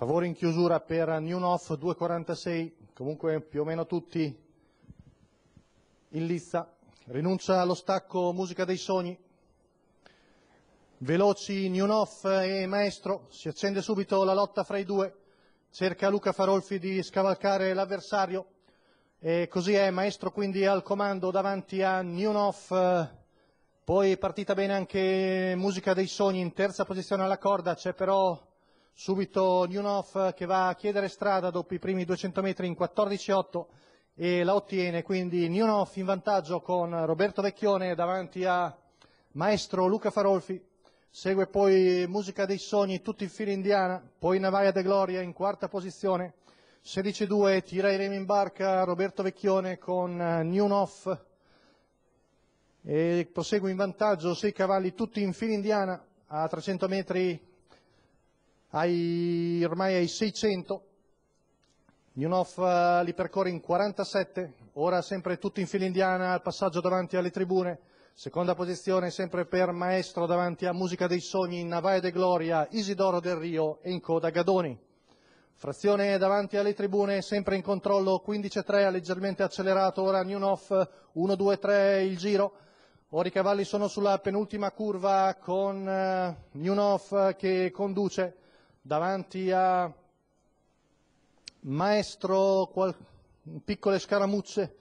Favore in chiusura per Newnoff 2,46, comunque più o meno tutti in lizza. Rinuncia allo stacco Musica dei Sogni. Veloci Newnoff e Maestro, si accende subito la lotta fra i due. Cerca Luca Farolfi di scavalcare l'avversario. E così è, Maestro quindi al comando davanti a Newnoff. Poi partita bene anche Musica dei Sogni in terza posizione alla corda, c'è però Subito Njunov che va a chiedere strada dopo i primi 200 metri in 14,8 e la ottiene, quindi Njunov in vantaggio con Roberto Vecchione davanti a maestro Luca Farolfi. Segue poi Musica dei Sogni, tutti in fila indiana, poi Navaia de Gloria in quarta posizione, 16-2, tira i remi in barca Roberto Vecchione con eh, Newnoff e prosegue in vantaggio, sei cavalli tutti in fila indiana, a 300 metri ai, ormai ai 600, Newnoff li percorre in 47, ora sempre tutti in fila indiana al passaggio davanti alle tribune, seconda posizione sempre per Maestro davanti a Musica dei Sogni, Navaia de Gloria, Isidoro del Rio e in coda Gadoni. Frazione davanti alle tribune, sempre in controllo, 15-3, leggermente accelerato, ora Newnoff 1-2-3 il giro, ora i cavalli sono sulla penultima curva con eh, Newnoff eh, che conduce, davanti a Maestro, piccole scaramucce,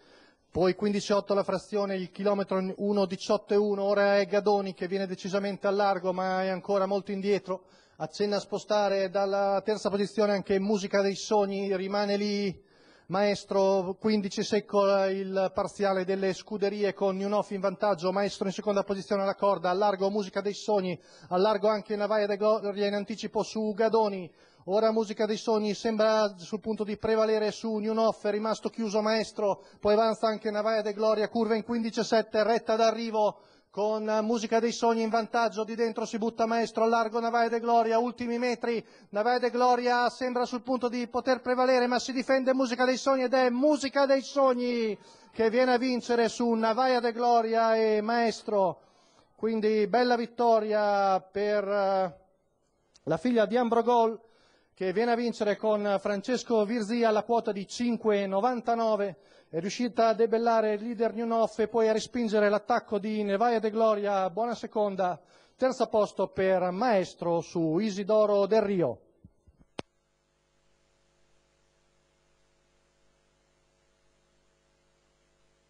poi 15-8 la frazione, il chilometro 1-18-1, ora è Gadoni che viene decisamente al largo ma è ancora molto indietro, accenna a spostare dalla terza posizione anche Musica dei Sogni, rimane lì Maestro 15 secco il parziale delle scuderie con Newnoff in vantaggio, Maestro in seconda posizione alla corda, allargo Musica dei Sogni, allargo anche Navaia de Gloria in anticipo su Gadoni, Ora musica dei sogni, sembra sul punto di prevalere su Newnoff, è rimasto chiuso maestro, poi avanza anche Navaia de Gloria, curva in 15-7, retta d'arrivo, con Musica dei Sogni in vantaggio, di dentro si butta Maestro, al largo Navaia De Gloria, ultimi metri, Navaia De Gloria sembra sul punto di poter prevalere, ma si difende Musica dei Sogni ed è Musica dei Sogni che viene a vincere su Navaia De Gloria e Maestro. Quindi bella vittoria per eh, la figlia di Ambrogol che viene a vincere con Francesco Virzì alla quota di 5,99, è riuscita a debellare il leader Newnoff e poi a respingere l'attacco di Nevaia De Gloria, buona seconda, terzo posto per Maestro su Isidoro Del Rio.